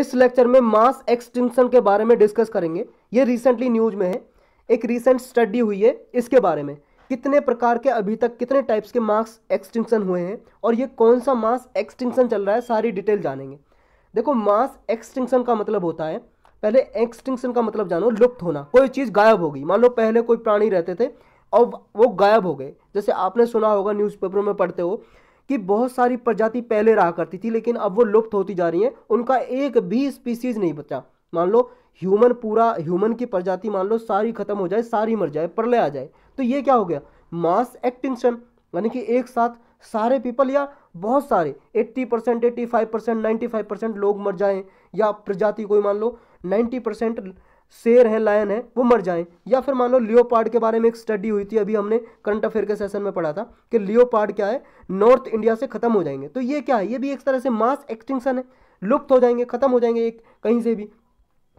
इस लेक्चर में mass extinction के बारे में डिस्कस करेंगे ये रिसेंटली न्यूज में है एक रिसेंट स्टडी हुई है इसके बारे में कितने प्रकार के अभी तक कितने टाइप्स के मास एक्सटिंक्शन हुए हैं और ये कौन सा मास एक्सटिंक्शन चल रहा है सारी डिटेल जानेंगे देखो मास एक्सटिंक्शन का मतलब होता है पहले एक्सटिंक्शन का मतलब जानो लुप्त होना कोई चीज़ गायब हो गई मान लो पहले कोई प्राणी रहते थे और वो गायब हो गए जैसे आपने सुना होगा न्यूज़पेपरों में पढ़ते हो कि बहुत सारी प्रजाति पहले रहा करती थी लेकिन अब वो लुप्त होती जा रही हैं उनका एक भी स्पीसीज नहीं बचा मान लो ह्यूमन पूरा ह्यूमन की प्रजाति मान लो सारी खत्म हो जाए सारी मर जाए प्रलय आ जाए तो ये क्या हो गया मास एक्टिंक्शन यानी कि एक साथ सारे पीपल या बहुत सारे 80 percent eighty five percent ninety five percent लोग मर जाएं या प्रजाति कोई मान लो 90 परसेंट शेर है लायन है वो मर जाएं या फिर मान लो लियोपार्ड के बारे में एक स्टडी हुई थी अभी हमने करंट अफेयर के सेशन में पढ़ा था कि लियोपार्ड क्या है नॉर्थ इंडिया से खत्म हो जाएंगे तो ये क्या है ये भी एक तरह से मास एक्सटिंक्शन है लुप्त हो जाएंगे खत्म हो जाएंगे एक कहीं से भी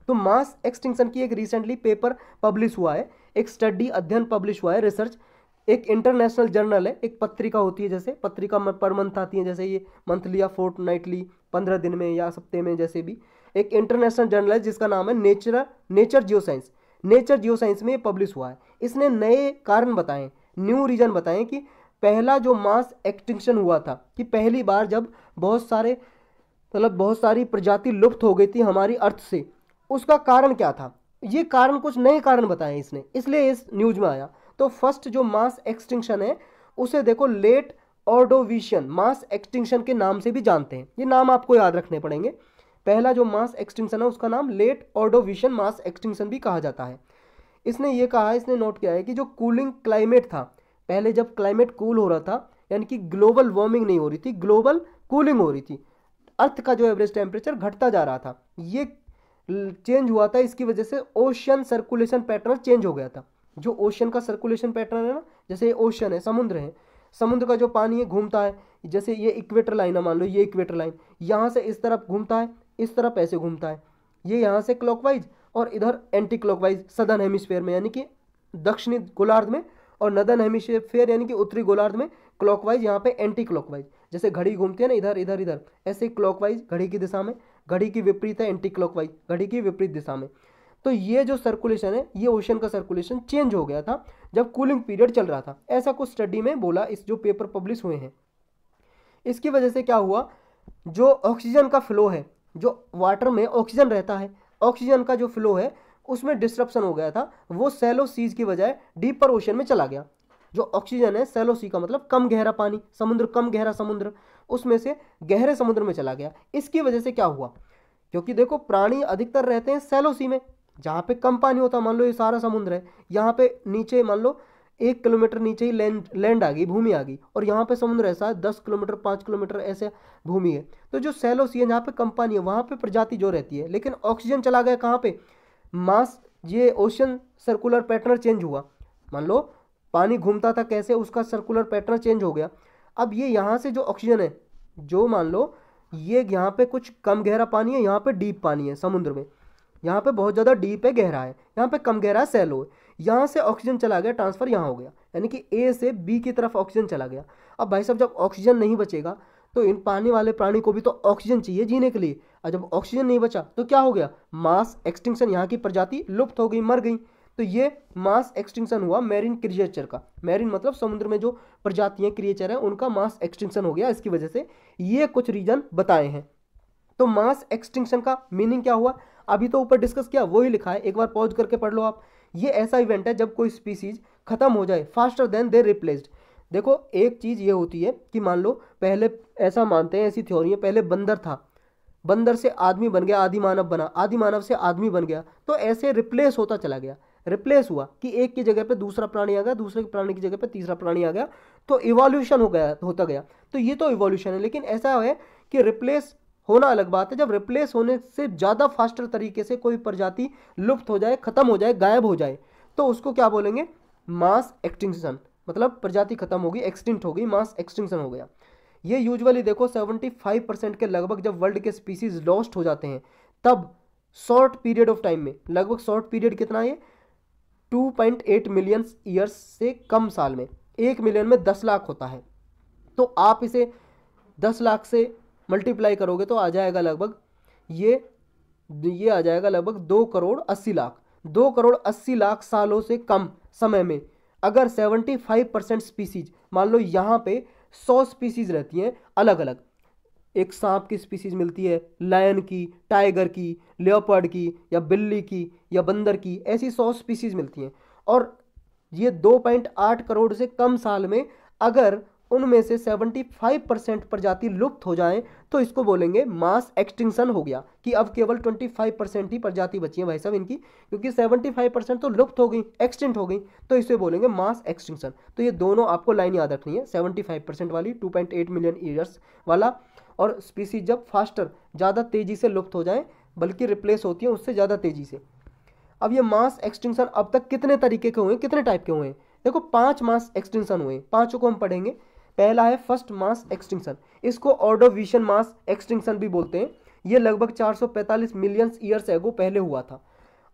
तो मास एक्सटिंक्शन की एक रिसेंटली पेपर पब्लिश हुआ है एक स्टडी अध्ययन पब्लिश हुआ है रिसर्च एक इंटरनेशनल जर्नल है एक पत्रिका होती है जैसे पत्रिका पर मंथ आती है जैसे ये मंथली या फोर्ट नाइटली पंद्रह दिन में या सप्ते में जैसे भी एक इंटरनेशनल जर्नल है जिसका नाम है Nature Nature Geoscience Nature Geoscience में ये पब्लिश हुआ है इसने नए कारण बताएं न्यू रीजन बताएं कि पहला जो मास एक्सटिंक्शन हुआ था कि पहली बार जब बहुत सारे मतलब बहुत सारी प्रजाति लुप्त हो गई थी हमारी अर्थ से उसका कारण क्या था ये कारण कुछ नए कारण बताए इसने इसलिए इस न्यूज में आया तो फर्स्ट जो मास एक्सटिंक्शन है उसे देखो लेट ऑर्डोविशियन मास एक्सटिंक्शन के नाम से भी जानते हैं ये नाम आपको याद रखने पड़ेंगे पहला जो मास एक्सटिंक्शन है उसका नाम लेट ऑर्डोविशन मास एक्सटिंक्शन भी कहा जाता है इसने ये कहा है इसने नोट किया है कि जो कूलिंग क्लाइमेट था पहले जब क्लाइमेट कूल हो रहा था यानी कि ग्लोबल वार्मिंग नहीं हो रही थी ग्लोबल कूलिंग हो रही थी अर्थ का जो एवरेज टेम्परेचर घटता जा रहा था ये चेंज हुआ था इसकी वजह से ओशन सर्कुलेशन पैटर्न चेंज हो गया था जो ओशन का सर्कुलेशन पैटर्न है ना जैसे ये ओशन है समुद्र है समुद्र का जो पानी है घूमता है जैसे ये इक्वेटर लाइन है मान लो ये इक्वेटर लाइन यहाँ से इस तरफ घूमता है इस तरफ ऐसे घूमता है ये यहाँ से क्लॉकवाइज और इधर एंटी क्लॉकवाइज सदन हेमिस्फेयर में यानी कि दक्षिणी गोलार्ध में और नदन हेमिस्फेयर यानी कि उत्तरी गोलार्ध में क्लॉकवाइज यहाँ पे एंटी क्लॉकवाइज जैसे घड़ी घूमती है ना इधर इधर इधर ऐसे क्लॉकवाइज घड़ी की दिशा में घड़ी की विपरीत है एंटी क्लॉकवाइज घड़ी की विपरीत दिशा में तो ये जो सर्कुलेशन है ये ओशन का सर्कुलेशन चेंज हो गया था जब कूलिंग पीरियड चल रहा था ऐसा कुछ स्टडी में बोला इस जो पेपर पब्लिश हुए हैं इसकी वजह से क्या हुआ जो ऑक्सीजन का फ्लो है जो वाटर में ऑक्सीजन रहता है ऑक्सीजन का जो फ्लो है उसमें डिस्ट्रप्शन हो गया था वो सेलो सीज की बजाय डीपर ओशन में चला गया जो ऑक्सीजन है सेलो सी का मतलब कम गहरा पानी समुद्र कम गहरा समुद्र उसमें से गहरे समुद्र में चला गया इसकी वजह से क्या हुआ क्योंकि देखो प्राणी अधिकतर रहते हैं सेलो सी में जहाँ पे कम पानी होता मान लो ये सारा समुद्र है यहाँ पे नीचे मान लो एक किलोमीटर नीचे ही लैंड लैंड आ गई भूमि आ गई और यहाँ पे समुद्र ऐसा है दस किलोमीटर पाँच किलोमीटर ऐसे भूमि है तो जो सी है जहाँ पे पानी है वहाँ पे प्रजाति जो रहती है लेकिन ऑक्सीजन चला गया कहाँ पे मास ये ओशन सर्कुलर पैटर्न चेंज हुआ मान लो पानी घूमता था कैसे उसका सर्कुलर पैटर्न चेंज हो गया अब ये यहाँ से जो ऑक्सीजन है जो मान लो ये यहाँ पे कुछ कम गहरा पानी है यहाँ पे डीप पानी है समुद्र में यहाँ पे बहुत ज़्यादा डीप है गहरा है यहाँ पे कम गहरा है सैलो है यहाँ से ऑक्सीजन चला गया ट्रांसफ़र यहाँ हो गया यानी कि ए से बी की तरफ ऑक्सीजन चला गया अब भाई साहब जब ऑक्सीजन नहीं बचेगा तो इन पानी वाले प्राणी को भी तो ऑक्सीजन चाहिए जीने के लिए और जब ऑक्सीजन नहीं बचा तो क्या हो गया मास एक्सटिंक्शन यहाँ की प्रजाति लुप्त हो गई मर गई तो ये मास एक्सटिंक्शन हुआ मैरिन क्रिएचर का मैरिन मतलब समुद्र में जो प्रजातियाँ क्रिएचर हैं उनका मास एक्सटिंक्शन हो गया इसकी वजह से ये कुछ रीजन बताए हैं तो मास एक्सटिंक्शन का मीनिंग क्या हुआ अभी तो ऊपर डिस्कस किया वही लिखा है एक बार पॉज करके पढ़ लो आप ये ऐसा इवेंट है जब कोई स्पीसीज खत्म हो जाए फास्टर देन दे रिप्लेस्ड देखो एक चीज़ ये होती है कि मान लो पहले ऐसा मानते हैं ऐसी थ्योरी है पहले बंदर था बंदर से आदमी बन गया आदि मानव बना आदि मानव से आदमी बन गया तो ऐसे रिप्लेस होता चला गया रिप्लेस हुआ कि एक की जगह पे दूसरा प्राणी आ गया दूसरे प्राणी की जगह पे तीसरा प्राणी आ गया तो इवोल्यूशन हो गया होता गया तो ये तो इवोल्यूशन है लेकिन ऐसा है कि रिप्लेस होना अलग बात है जब रिप्लेस होने से ज़्यादा फास्टर तरीके से कोई प्रजाति लुप्त हो जाए खत्म हो जाए गायब हो जाए तो उसको क्या बोलेंगे मास एक्सटिंक्शन मतलब प्रजाति खत्म होगी एक्सटिंक्ट होगी मास एक्सटिंक्शन हो गया ये यूजुअली देखो 75 परसेंट के लगभग जब वर्ल्ड के स्पीसीज लॉस्ट हो जाते हैं तब शॉर्ट पीरियड ऑफ टाइम में लगभग शॉर्ट पीरियड कितना है two point eight million years से कम साल में एक मिलियन में दस लाख होता है तो आप इसे दस लाख से मल्टीप्लाई करोगे तो आ जाएगा लगभग ये ये आ जाएगा लगभग दो करोड़ अस्सी लाख दो करोड़ अस्सी लाख सालों से कम समय में अगर सेवेंटी फाइव परसेंट स्पीसीज मान लो यहाँ पे सौ स्पीसीज रहती हैं अलग अलग एक सांप की स्पीसीज मिलती है लायन की टाइगर की लेपर्ड की या बिल्ली की या बंदर की ऐसी सौ स्पीसीज मिलती हैं और ये दो पॉइंट आठ करोड़ से कम साल में अगर उनमें से 75 परसेंट प्रजाति लुप्त हो जाएं तो इसको बोलेंगे मास एक्सटिंक्शन हो गया कि अब केवल 25 परसेंट ही प्रजाति बची है भाई साहब इनकी क्योंकि 75 परसेंट तो लुप्त हो गई एक्सटेंट हो गई तो इसे बोलेंगे मास एक्सटिंक्शन तो ये दोनों आपको लाइन याद रखनी है सेवेंटी वाली टू मिलियन ईयर्स वाला और स्पीसीज जब फास्टर ज़्यादा तेज़ी से लुप्त हो जाए बल्कि रिप्लेस होती है उससे ज़्यादा तेज़ी से अब ये मास एक्सटेंशन अब तक कितने तरीके के हुए कितने टाइप के हुए देखो पांच मास एक्सटेंशन हुए पांचों को हम पढ़ेंगे पहला है फर्स्ट मास एक्सटिंक्शन इसको ऑर्डोविशन मास एक्सटिंक्शन भी बोलते हैं ये लगभग 445 मिलियन ईयर्स एगो पहले हुआ था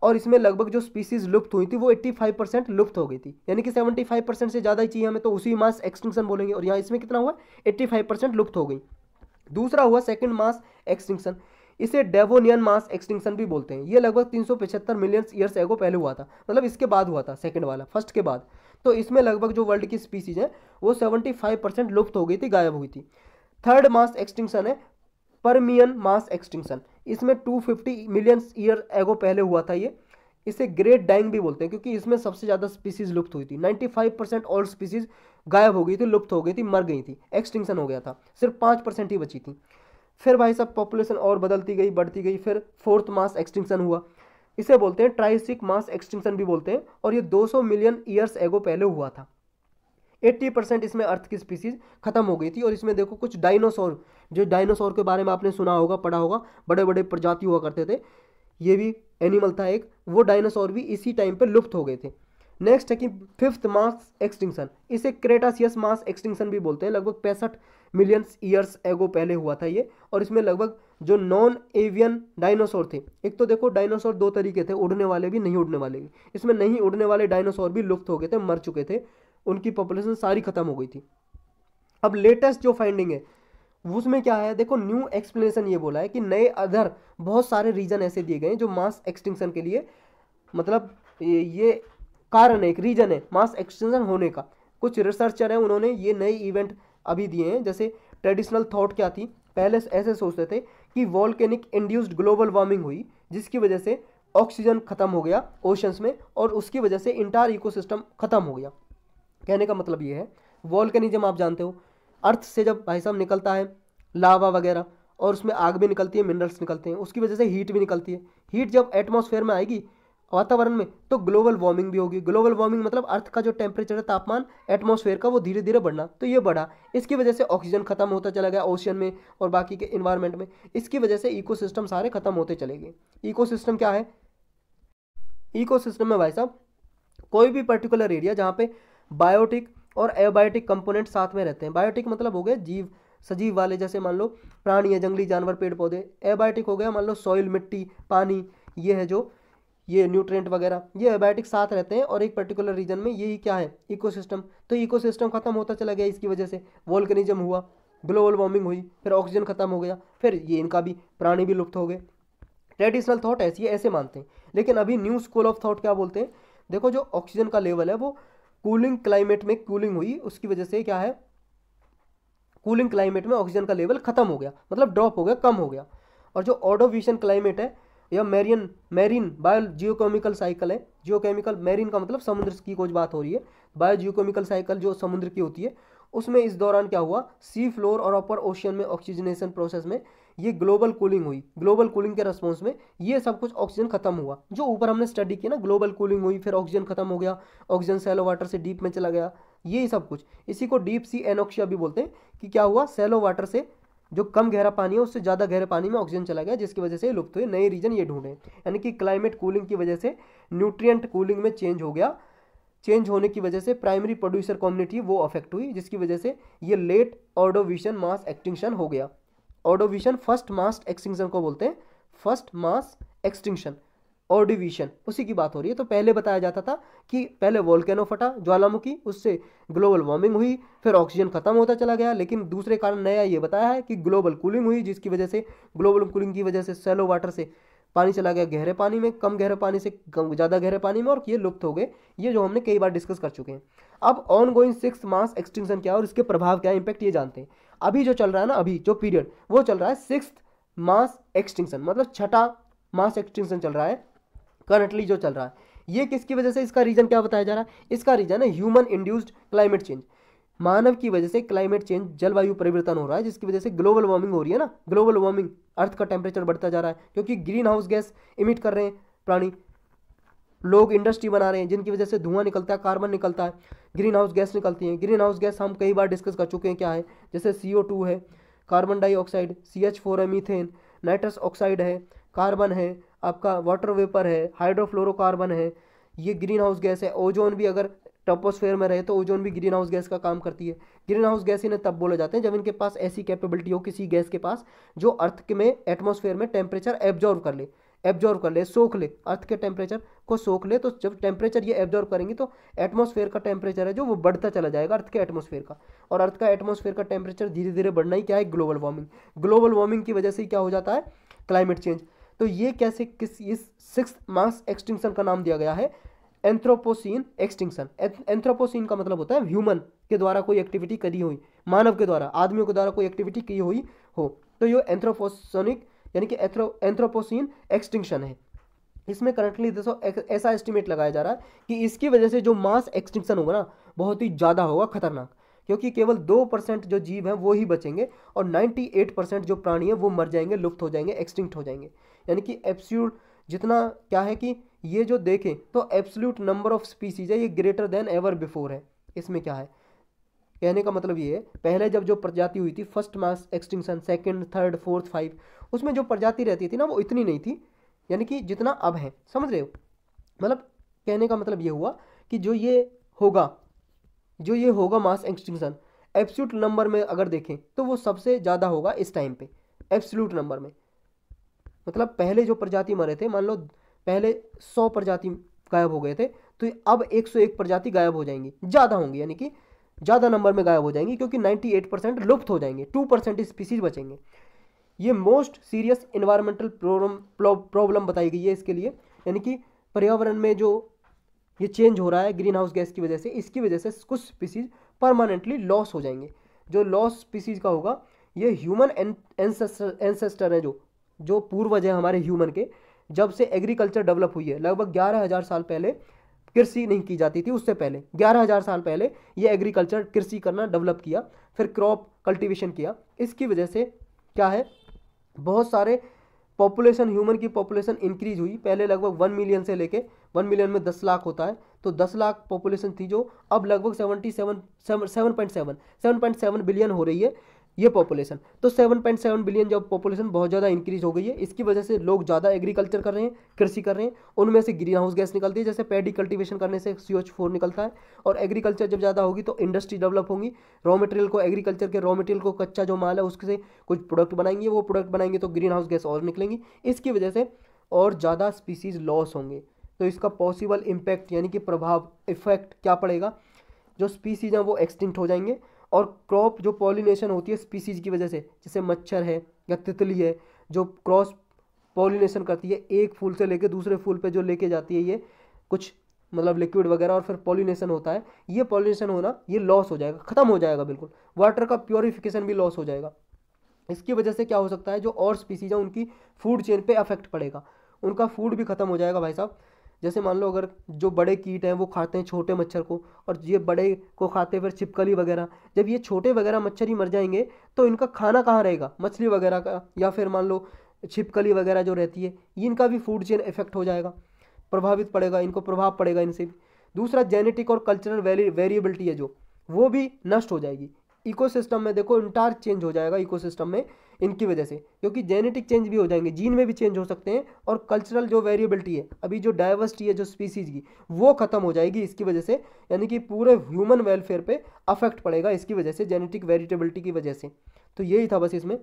और इसमें लगभग जो स्पीसीज लुप्त हुई थी वो 85 परसेंट लुप्त हो गई थी यानी कि 75 परसेंट से ज़्यादा ही चाहिए हमें तो उसी मास एक्सटिंक्शन बोलेंगे और यहाँ इसमें कितना हुआ 85 परसेंट लुप्त हो गई दूसरा हुआ सेकेंड मास एक्सटिंक्शन इसे डेवोनियन मास एक्सटिंक्शन भी बोलते हैं ये लगभग तीन मिलियन ईयर्स एगो पहले हुआ था मतलब इसके बाद हुआ था सेकेंड वाला फर्स्ट के बाद तो इसमें लगभग जो वर्ल्ड की स्पीसीज हैं वो 75 परसेंट लुप्त हो गई थी गायब हुई थी थर्ड मास एक्सटिंक्शन है परमियन मास एक्सटिंक्शन इसमें 250 मिलियन ईयर एगो पहले हुआ था ये इसे ग्रेट डाइंग भी बोलते हैं क्योंकि इसमें सबसे ज़्यादा स्पीसीज लुप्त हुई थी 95 परसेंट ऑल स्पीसीज गायब हो गई थी लुप्त हो गई थी मर गई थी एक्सटिंक्शन हो गया था सिर्फ पाँच परसेंट ही बची थी फिर भाई साहब पॉपुलेशन और बदलती गई बढ़ती गई फिर फोर्थ मास एक्सटिंक्शन हुआ इसे बोलते हैं ट्राइसिक मास एक्सटिंक्शन भी बोलते हैं और ये 200 मिलियन ईयर्स एगो पहले हुआ था 80 परसेंट इसमें अर्थ की स्पीसीज खत्म हो गई थी और इसमें देखो कुछ डायनासोर जो डायनासोर के बारे में आपने सुना होगा पढ़ा होगा बड़े बड़े प्रजाति हुआ करते थे ये भी एनिमल था एक वो डायनासोर भी इसी टाइम पर लुप्त हो गए थे नेक्स्ट है कि फिफ्थ मास एक्सटिंक्शन इसे क्रेटासियस मास एक्सटिंक्शन भी बोलते हैं लगभग पैंसठ मिलियंस ईयर्स एगो पहले हुआ था ये और इसमें लगभग जो नॉन एवियन डायनासोर थे एक तो देखो डायनासोर दो तरीके थे उड़ने वाले भी नहीं उड़ने वाले भी इसमें नहीं उड़ने वाले डायनासोर भी लुप्त हो गए थे मर चुके थे उनकी पॉपुलेशन सारी खत्म हो गई थी अब लेटेस्ट जो फाइंडिंग है उसमें क्या है देखो न्यू एक्सप्लेनेशन ये बोला है कि नए अदर बहुत सारे रीजन ऐसे दिए गए हैं जो मास एक्सटिंक्शन के लिए मतलब ये, ये कारण है एक रीजन है मास एक्सटिंक्शन होने का कुछ रिसर्चर हैं उन्होंने ये नए इवेंट अभी दिए हैं जैसे ट्रेडिशनल थॉट क्या थी पहले ऐसे सोचते थे कि वॉल्केनिक इंड्यूस्ड ग्लोबल वार्मिंग हुई जिसकी वजह से ऑक्सीजन खत्म हो गया ओशंस में और उसकी वजह से इंटायर इकोसिस्टम खत्म हो गया कहने का मतलब ये है वॉल्केनिज्म आप जानते हो अर्थ से जब भाई साहब निकलता है लावा वगैरह और उसमें आग भी निकलती है मिनरल्स निकलते हैं उसकी वजह से हीट भी निकलती है हीट जब एटमॉस्फेयर में आएगी वातावरण में तो ग्लोबल वार्मिंग भी होगी ग्लोबल वार्मिंग मतलब अर्थ का जो टेम्परेचर है तापमान एटमॉस्फेयर का वो धीरे धीरे बढ़ना तो ये बढ़ा इसकी वजह से ऑक्सीजन खत्म होता चला गया ओशियन में और बाकी के इन्वायरमेंट में इसकी वजह से इकोसिस्टम सारे खत्म होते चले गए इकोसिस्टम क्या है इकोसिस्टम में भाई साहब कोई भी पर्टिकुलर एरिया जहाँ पे बायोटिक और एबायोटिक कंपोनेंट साथ में रहते हैं बायोटिक मतलब हो गया जीव सजीव वाले जैसे मान लो प्राणी है जंगली जानवर पेड़ पौधे एबायोटिक हो गया मान लो सॉइल मिट्टी पानी ये है जो ये न्यूट्रेंट वगैरह ये एबायोटिक साथ रहते हैं और एक पर्टिकुलर रीजन में यही क्या है इकोसिस्टम तो इकोसिस्टम खत्म होता चला गया इसकी वजह से वॉल्कनिज्म हुआ ग्लोबल वार्मिंग हुई फिर ऑक्सीजन खत्म हो गया फिर ये इनका भी प्राणी भी लुप्त हो गए ट्रेडिशनल थाट ऐसी ऐसे मानते हैं लेकिन अभी न्यू स्कूल ऑफ थाट क्या बोलते हैं देखो जो ऑक्सीजन का लेवल है वो कूलिंग क्लाइमेट में कूलिंग हुई उसकी वजह से क्या है कूलिंग क्लाइमेट में ऑक्सीजन का लेवल खत्म हो गया मतलब ड्रॉप हो गया कम हो गया और जो ऑडोविशन क्लाइमेट है यह marine marine biogeochemical cycle है जियोकेमिकल मेरीन का मतलब समुद्र की कुछ बात हो रही है बायो जियोकेमिकल साइकिल जो समुद्र की होती है उसमें इस दौरान क्या हुआ सी फ्लोर और अपर ओशियन में ऑक्सीजनेशन प्रोसेस में ये ग्लोबल कूलिंग हुई ग्लोबल कूलिंग के रेस्पॉन्स में ये सब कुछ ऑक्सीजन खत्म हुआ जो ऊपर हमने स्टडी किया ना ग्लोबल कूलिंग हुई फिर ऑक्सीजन खत्म हो गया ऑक्सीजन सेलो वाटर से डीप में चला गया ये सब कुछ इसी को डीप सी एनोक्शिया भी बोलते हैं कि क्या हुआ सेलो वाटर से जो कम गहरा पानी है उससे ज़्यादा गहरे पानी में ऑक्सीजन चला गया जिसकी वजह से लुप्त हुए नए रीजन ये ढूंढें यानी कि क्लाइमेट कूलिंग की वजह से न्यूट्रिएंट कूलिंग में चेंज हो गया चेंज होने की वजह से प्राइमरी प्रोड्यूसर कम्युनिटी वो अफेक्ट हुई जिसकी वजह से ये लेट ऑडोविशन मास एक्सटिंक्शन हो गया ऑडोविशन फर्स्ट मास एक्सटिंक्शन को बोलते हैं फर्स्ट मास एक्सटिंक्शन ऑडिविशन उसी की बात हो रही है तो पहले बताया जाता था कि पहले वॉल्केनो फटा ज्वालामुखी उससे ग्लोबल वार्मिंग हुई फिर ऑक्सीजन खत्म होता चला गया लेकिन दूसरे कारण नया ये बताया है कि ग्लोबल कूलिंग हुई जिसकी वजह से ग्लोबल कूलिंग की वजह से सेलो वाटर से पानी चला गया गहरे पानी में कम गहरे पानी से कम ज़्यादा गहरे पानी में और ये लुप्त हो गए ये जो हमने कई बार डिस्कस कर चुके हैं अब ongoing six mass extinction क्या है और इसके प्रभाव क्या इम्पैक्ट ये जानते हैं अभी जो चल रहा है ना अभी जो पीरियड वो चल रहा है सिक्स मास एक्सटेंशन मतलब छठा मास एक्सटेंशन चल रहा है करंटली जो चल रहा है ये किसकी वजह से इसका रीज़न क्या बताया जा रहा है इसका रीज़न है ह्यूमन इंड्यूस्ड क्लाइमेट चेंज मानव की वजह से क्लाइमेट चेंज जलवायु परिवर्तन हो रहा है जिसकी वजह से ग्लोबल वार्मिंग हो रही है ना ग्लोबल वार्मिंग अर्थ का टेम्परेचर बढ़ता जा रहा है क्योंकि ग्रीन हाउस गैस इमिट कर रहे हैं प्राणी लोग इंडस्ट्री बना रहे हैं जिनकी वजह से धुआं निकलता है कार्बन निकलता है ग्रीन हाउस गैस निकलती है ग्रीन हाउस गैस हम कई बार डिस्कस कर चुके हैं क्या है जैसे सी है carbon dioxide C H four है मीथेन नाइट्रस ऑक्साइड है कार्बन है आपका वाटर वेपर है हाइड्रोफ्लोरोकार्बन है ये ग्रीन हाउस गैस है ओजोन भी अगर टोपोस्फेयर में रहे तो ओजोन भी ग्रीन हाउस गैस का काम करती है ग्रीन हाउस गैस इन्हें तब बोले जाते हैं जब इनके पास ऐसी कैपेबिलिटी हो किसी गैस के पास जो अर्थ के में एटमोसफेयर में टेम्परेचर एब्जॉर्व कर ले एब्जॉर्व कर ले सोख ले अर्थ के टेम्परेचर को सोख ले तो जब टेम्परेचर ये एब्जॉर्व करेंगे तो एटमोसफेयर का टेम्परेचर है जो वो बढ़ता चला जाएगा अर्थ के एटमोसफेयर का और अर्थ का एटमोसफेयर का टेम्परेचर धीरे धीरे बढ़ना ही क्या है ग्लोबल वार्मिंग ग्लोबल वार्मिंग की वजह से क्या हो जाता है क्लाइमेट चेंज तो ये कैसे किस इस सिक्स मास एक्सटिंक्शन का नाम दिया गया है एंथ्रोपोसिन एक्सटिंक्शन एंथ्रोपोसिन का मतलब होता है ह्यूमन के द्वारा कोई एक्टिविटी करी हुई मानव के द्वारा आदमियों के द्वारा कोई एक्टिविटी की हुई हो तो ये एंथ्रोपोसोनिक यानी कि एंथ्रोपोसिन एक्सटिंक्शन है इसमें करंटली देखो ऐसा एस्टिमेट लगाया जा रहा है कि इसकी वजह से जो मास एक्सटिंक्शन होगा ना बहुत ही ज़्यादा होगा खतरनाक क्योंकि केवल दो परसेंट जो जीव हैं वो ही बचेंगे और नाइन्टी एट परसेंट जो प्राणी हैं वो मर जाएंगे लुप्त हो जाएंगे एक्सटिंक्ट हो जाएंगे यानी कि एप्स्यूट जितना क्या है कि ये जो देखें तो एब्सोल्यूट नंबर ऑफ स्पीसीज है ये ग्रेटर देन एवर बिफोर है इसमें क्या है कहने का मतलब ये है पहले जब जो प्रजाति हुई थी first mass extinction second third fourth five उसमें जो प्रजाति रहती थी ना वो इतनी नहीं थी यानी कि जितना अब है समझ रहे हो मतलब कहने का मतलब ये हुआ कि जो ये होगा जो ये होगा मास एक्सटिंक्शन एब्सोल्यूट नंबर में अगर देखें तो वो सबसे ज़्यादा होगा इस टाइम पे एब्सोल्यूट नंबर में मतलब पहले जो प्रजाति मरे थे मान लो पहले सौ प्रजाति गायब हो गए थे तो अब एक सौ एक प्रजाति गायब हो जाएंगी ज़्यादा होंगी यानी कि ज़्यादा नंबर में गायब हो जाएंगी क्योंकि नाइन्टी एट परसेंट लुप्त हो जाएंगे टू परसेंट स्पीसीज बचेंगे ये most serious environmental problem problem बताई गई है इसके लिए यानी कि पर्यावरण में जो ये चेंज हो रहा है ग्रीन हाउस गैस की वजह से इसकी वजह से कुछ स्पीसीज परमानेंटली लॉस हो जाएंगे जो लॉस स्पीसीज का होगा ये ह्यूमन एंसेस्टर एंसेस्टर हैं जो जो पूर्वज है हमारे ह्यूमन के जब से एग्रीकल्चर डेवलप हुई है लगभग ग्यारह हज़ार साल पहले कृषि नहीं की जाती थी उससे पहले ग्यारह हज़ार साल पहले ये एग्रीकल्चर कृषि करना डेवलप किया फिर क्रॉप कल्टिवेशन किया इसकी वजह से क्या है बहुत सारे पॉपुलेशन ह्यूमन की पॉपुलेशन इंक्रीज हुई पहले लगभग वन मिलियन से लेके वन मिलियन में दस लाख होता है तो दस लाख पॉपुलेशन थी जो अब लगभग seventy seven seven point seven seven point seven billion हो रही है ये पॉपुलेशन तो 7.7 बिलियन जो पॉपुलेशन बहुत ज़्यादा इंक्रीज हो गई है इसकी वजह से लोग ज़्यादा एग्रीकल्चर कर रहे हैं कृषि कर रहे हैं उनमें से ग्रीन हाउस गैस निकलती है जैसे पेडी कल्टिवेशन करने से सी फोर निकलता है और एग्रीकल्चर जब ज़्यादा होगी तो इंडस्ट्री डेवलप होगी रॉ मटेरियल को एग्रीकल्चर के रॉ मटेरियल को कच्चा जो माल है उससे कुछ प्रोडक्ट बनाएंगे वो प्रोडक्ट बनाएंगे तो ग्रीन हाउस गैस और निकलेंगी इसकी वजह से और ज़्यादा स्पीसीज लॉस होंगे तो इसका पॉसिबल इम्पैक्ट यानी कि प्रभाव इफेक्ट क्या पड़ेगा जो स्पीसीज हैं वो एक्सटिंक्ट हो जाएंगे और क्रॉप जो पॉलिनेशन होती है स्पीसीज की वजह से जैसे मच्छर है या तितली है जो क्रॉस पॉलिनेशन करती है एक फूल से लेके दूसरे फूल पे जो लेके जाती है ये कुछ मतलब लिक्विड वगैरह और फिर पॉलिनेशन होता है ये पॉलिनेशन होना ये लॉस हो जाएगा ख़त्म हो जाएगा बिल्कुल वाटर का प्योरीफिकेशन भी लॉस हो जाएगा इसकी वजह से क्या हो सकता है जो और स्पीसीज है उनकी फूड चेन पे अफेक्ट पड़ेगा उनका फूड भी ख़त्म हो जाएगा भाई साहब जैसे मान लो अगर जो बड़े कीट हैं वो खाते हैं छोटे मच्छर को और ये बड़े को खाते फिर छिपकली वगैरह जब ये छोटे वगैरह मच्छर ही मर जाएंगे तो इनका खाना कहाँ रहेगा मछली वगैरह का या फिर मान लो छिपकली वगैरह जो रहती है इनका भी फूड चेन इफेक्ट हो जाएगा प्रभावित पड़ेगा इनको प्रभाव पड़ेगा इनसे भी दूसरा जेनेटिक और कल्चरल वेरिएबिलिटी है जो वो भी नष्ट हो जाएगी इकोसिस्टम में देखो इंटायर चेंज हो जाएगा इकोसिस्टम में इनकी वजह से क्योंकि जेनेटिक चेंज भी हो जाएंगे जीन में भी चेंज हो सकते हैं और कल्चरल जो वेरिएबिलिटी है अभी जो डाइवर्सिटी है जो स्पीसीज की वो खत्म हो जाएगी इसकी वजह से यानी कि पूरे ह्यूमन वेलफेयर पर अफेक्ट पड़ेगा इसकी वजह से जेनेटिक वेरिएबिलिटी की वजह से तो यही था बस इसमें